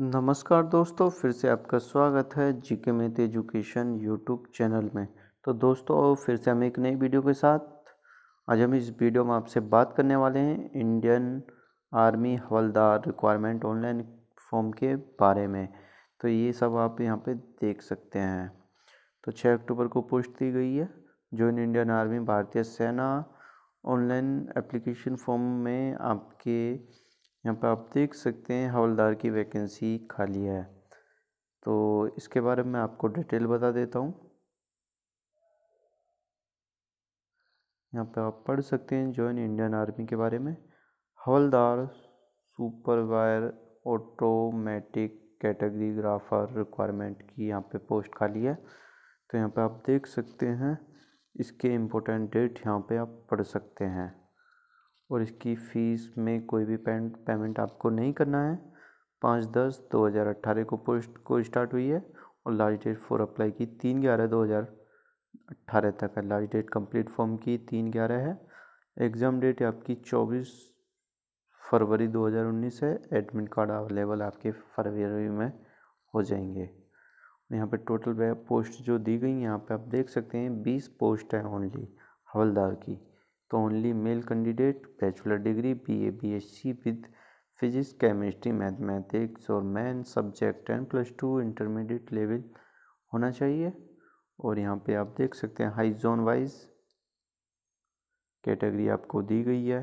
नमस्कार दोस्तों फिर से आपका स्वागत है GK math education YouTube channel में तो दोस्तों फिर से हम एक नई वीडियो के साथ आज हम इस वीडियो में आपसे बात करने वाले हैं इंडियन आर्मी हवलदार रिक्वायरमेंट ऑनलाइन फॉर्म के बारे में तो ये सब आप यहाँ पे देख सकते हैं तो 6 अक्टूबर को पोस्ट दी गई है ज्वाइन इंडियन आर्मी भारतीय सेना ऑनलाइन एप्लीकेशन फॉर्म में आपके यहाँ पे आप देख सकते हैं हवलदार की वैकेंसी खाली है तो इसके बारे में आपको डिटेल बता देता हूँ यहाँ पे आप पढ़ सकते हैं जॉइन इंडियन आर्मी के बारे में हवलदार सुपरवायर ऑटोमेटिक कैटेगरी ग्राफर रिक्वायरमेंट की यहाँ पे पोस्ट खाली है तो यहाँ पे आप देख सकते हैं इसके इम्पोर्टेंट डेट यहाँ पे आप पढ़ सकते हैं और इसकी फ़ीस में कोई भी पेमेंट पेमेंट आपको नहीं करना है पाँच दस दो हज़ार अट्ठारह को पोस्ट को स्टार्ट हुई है और लास्ट डेट फॉर अप्लाई की तीन ग्यारह दो हज़ार अट्ठारह तक है लास्ट डेट कंप्लीट फॉर्म की तीन ग्यारह है एग्ज़ाम डेट आपकी चौबीस फरवरी दो हज़ार उन्नीस है एडमिट कार्ड अवेलेबल आपके फरवरी में हो जाएंगे यहाँ पे टोटल पोस्ट जो दी गई यहाँ पे आप देख सकते हैं बीस पोस्ट हैं ओनली हवलदार की तो only male candidate bachelor degree B A B S C with physics chemistry mathematics और main subject ten plus two intermediate level होना चाहिए और यहाँ पे आप देख सकते हैं हाई जोन वाइज कैटेगरी आपको दी गई है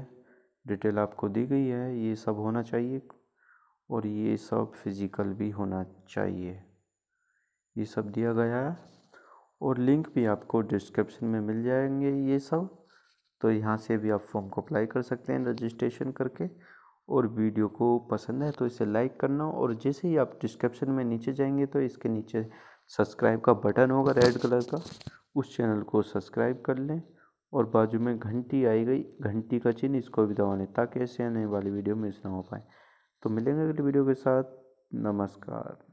डिटेल आपको दी गई है ये सब होना चाहिए और ये सब फिज़िकल भी होना चाहिए ये सब दिया गया है और लिंक भी आपको डिस्क्रिप्शन में मिल जाएंगे ये सब तो यहाँ से भी आप फॉर्म को अप्लाई कर सकते हैं रजिस्ट्रेशन करके और वीडियो को पसंद है तो इसे लाइक करना और जैसे ही आप डिस्क्रिप्शन में नीचे जाएंगे तो इसके नीचे सब्सक्राइब का बटन होगा रेड कलर का उस चैनल को सब्सक्राइब कर लें और बाजू में घंटी आई गई घंटी का चिन्ह इसको भी दबा लें ताकि ऐसे आने वाली वीडियो मिस ना हो पाए तो मिलेंगे अगली वीडियो के साथ नमस्कार